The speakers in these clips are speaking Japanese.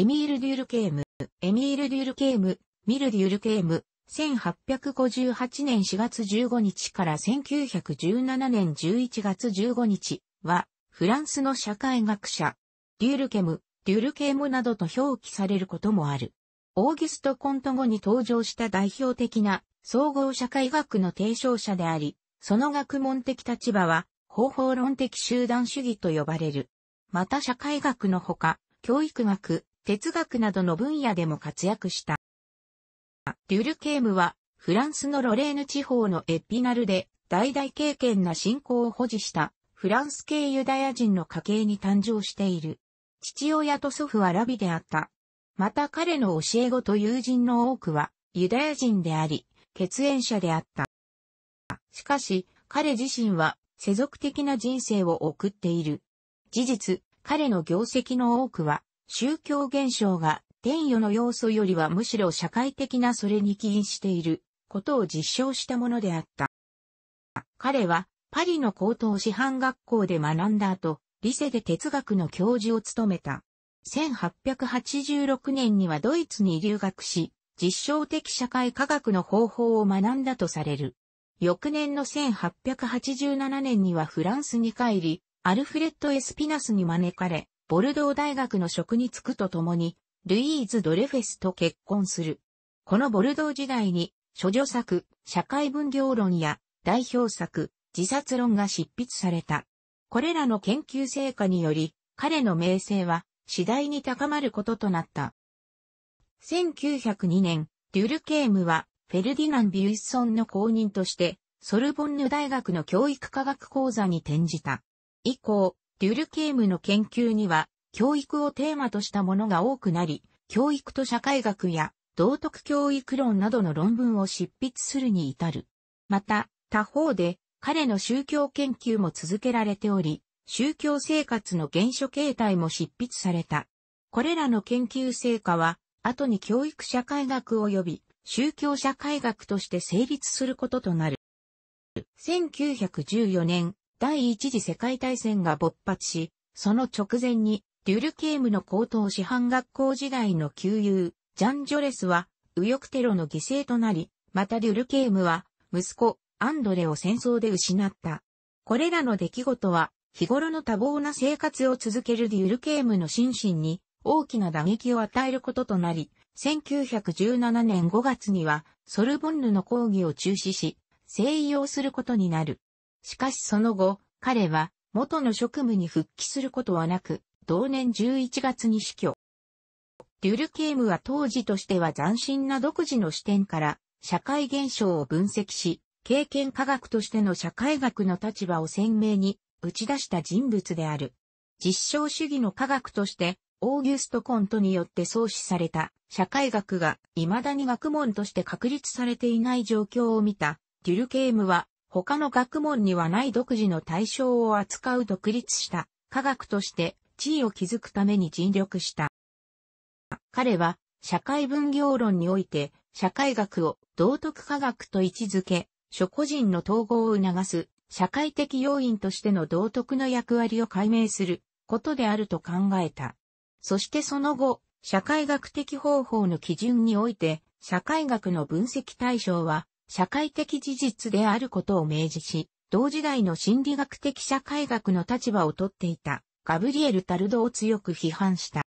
エミール・デュールケーム、エミール・デュールケーム、ミル・デュールケーム、1858年4月15日から1917年11月15日は、フランスの社会学者、デュールケム、デュールケームなどと表記されることもある。オーギュスト・コント後に登場した代表的な総合社会学の提唱者であり、その学問的立場は、方法論的集団主義と呼ばれる。また社会学のほか、教育学、哲学などの分野でも活躍した。デュルケームは、フランスのロレーヌ地方のエッピナルで、大々経験な信仰を保持した、フランス系ユダヤ人の家系に誕生している。父親と祖父はラビであった。また彼の教え子と友人の多くは、ユダヤ人であり、血縁者であった。しかし、彼自身は、世俗的な人生を送っている。事実、彼の業績の多くは、宗教現象が天与の要素よりはむしろ社会的なそれに起因していることを実証したものであった。彼はパリの高等師範学校で学んだ後、リセで哲学の教授を務めた。1886年にはドイツに留学し、実証的社会科学の方法を学んだとされる。翌年の1887年にはフランスに帰り、アルフレッド・エスピナスに招かれ、ボルドー大学の職に就くとともに、ルイーズ・ドレフェスと結婚する。このボルドー時代に、諸女作、社会分業論や代表作、自殺論が執筆された。これらの研究成果により、彼の名声は次第に高まることとなった。1902年、デュルケームは、フェルディナン・ビュイッソンの公認として、ソルボンヌ大学の教育科学講座に転じた。以降、デュルケームの研究には、教育をテーマとしたものが多くなり、教育と社会学や道徳教育論などの論文を執筆するに至る。また、他方で、彼の宗教研究も続けられており、宗教生活の原初形態も執筆された。これらの研究成果は、後に教育社会学及び宗教社会学として成立することとなる。1914年、第一次世界大戦が勃発し、その直前に、デュルケームの高等師範学校時代の旧友、ジャン・ジョレスは、右翼テロの犠牲となり、またデュルケームは、息子、アンドレを戦争で失った。これらの出来事は、日頃の多忙な生活を続けるデュルケームの心身に大きな打撃を与えることとなり、1917年5月にはソルボンヌの講義を中止し、静養することになる。しかしその後、彼は元の職務に復帰することはなく、同年11月に死去。デュルケームは当時としては斬新な独自の視点から社会現象を分析し、経験科学としての社会学の立場を鮮明に打ち出した人物である。実証主義の科学として、オーギュスト・コントによって創始された社会学が未だに学問として確立されていない状況を見た、デュルケームは他の学問にはない独自の対象を扱う独立した科学として地位を築くために尽力した。彼は社会分業論において社会学を道徳科学と位置づけ、諸個人の統合を促す社会的要因としての道徳の役割を解明することであると考えた。そしてその後、社会学的方法の基準において、社会学の分析対象は、社会的事実であることを明示し、同時代の心理学的社会学の立場をとっていたガブリエル・タルドを強く批判した。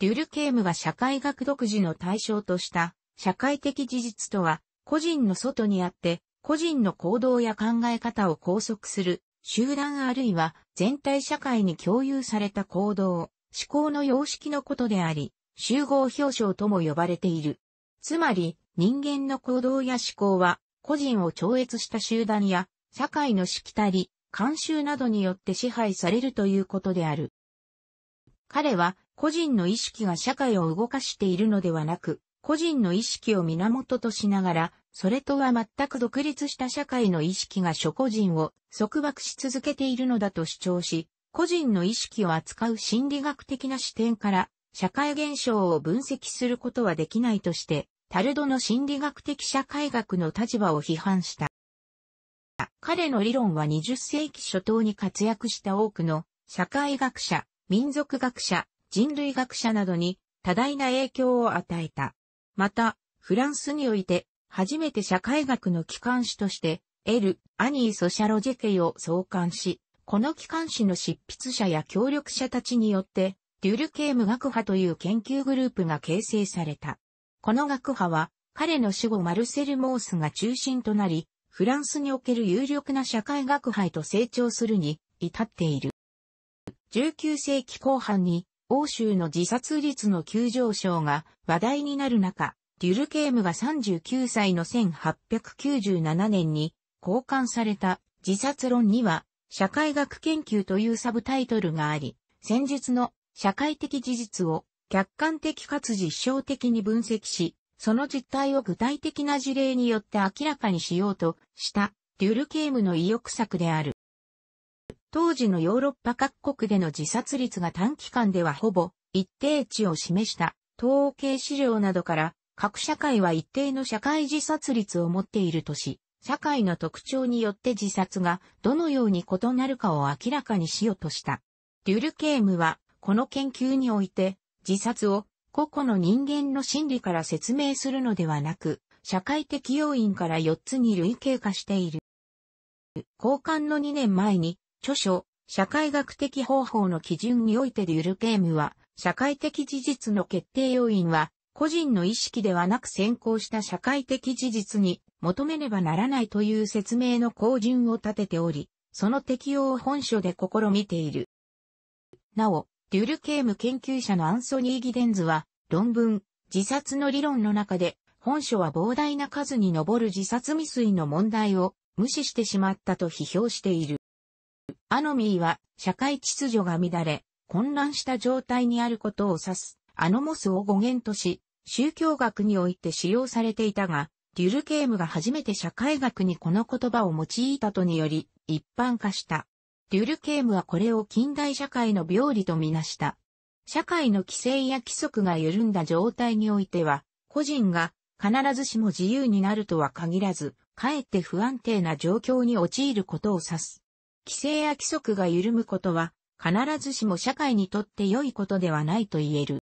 デュルケームが社会学独自の対象とした社会的事実とは、個人の外にあって、個人の行動や考え方を拘束する、集団あるいは全体社会に共有された行動、思考の様式のことであり、集合表彰とも呼ばれている。つまり、人間の行動や思考は、個人を超越した集団や、社会のしきたり、慣習などによって支配されるということである。彼は、個人の意識が社会を動かしているのではなく、個人の意識を源としながら、それとは全く独立した社会の意識が諸個人を束縛し続けているのだと主張し、個人の意識を扱う心理学的な視点から、社会現象を分析することはできないとして、タルドの心理学的社会学の立場を批判した。彼の理論は20世紀初頭に活躍した多くの社会学者、民族学者、人類学者などに多大な影響を与えた。また、フランスにおいて初めて社会学の機関誌として、エル・アニー・ソシャロジェケを創刊し、この機関誌の執筆者や協力者たちによって、デュルケーム学派という研究グループが形成された。この学派は、彼の死後マルセル・モースが中心となり、フランスにおける有力な社会学派へと成長するに至っている。19世紀後半に欧州の自殺率の急上昇が話題になる中、デュルケームが39歳の1897年に交換された自殺論には社会学研究というサブタイトルがあり、先日の社会的事実を客観的かつ実証的に分析し、その実態を具体的な事例によって明らかにしようとした、デュルケームの意欲作である。当時のヨーロッパ各国での自殺率が短期間ではほぼ一定値を示した統計資料などから各社会は一定の社会自殺率を持っているとし、社会の特徴によって自殺がどのように異なるかを明らかにしようとした。デュルケームはこの研究において自殺を個々の人間の心理から説明するのではなく、社会的要因から4つに類型化している。交換の2年前に、著書、社会学的方法の基準においてデュルケームは、社会的事実の決定要因は、個人の意識ではなく先行した社会的事実に求めねばならないという説明の後順を立てており、その適用を本書で試みている。なお、デュルケーム研究者のアンソニー・ギデンズは、論文、自殺の理論の中で、本書は膨大な数に上る自殺未遂の問題を無視してしまったと批評している。アノミーは社会秩序が乱れ、混乱した状態にあることを指すアノモスを語源とし、宗教学において使用されていたが、デュルケームが初めて社会学にこの言葉を用いたとにより一般化した。リュルケームはこれを近代社会の病理とみなした。社会の規制や規則が緩んだ状態においては、個人が必ずしも自由になるとは限らず、かえって不安定な状況に陥ることを指す。規制や規則が緩むことは、必ずしも社会にとって良いことではないと言える。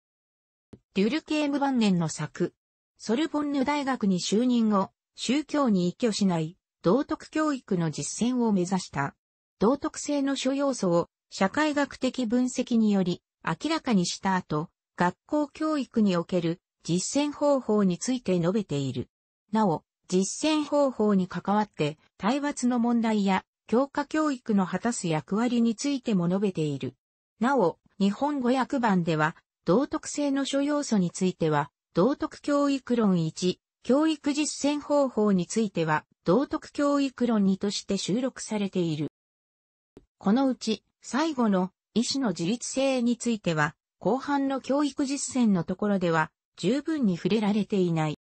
デュルケーム晩年の作。ソルボンヌ大学に就任後、宗教に依拠しない道徳教育の実践を目指した。道徳性の諸要素を社会学的分析により明らかにした後、学校教育における実践方法について述べている。なお、実践方法に関わって、体罰の問題や教科教育の果たす役割についても述べている。なお、日本語訳版では、道徳性の諸要素については、道徳教育論1、教育実践方法については、道徳教育論2として収録されている。このうち、最後の医師の自立性については、後半の教育実践のところでは、十分に触れられていない。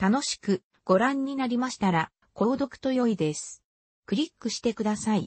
楽しくご覧になりましたら、購読と良いです。クリックしてください。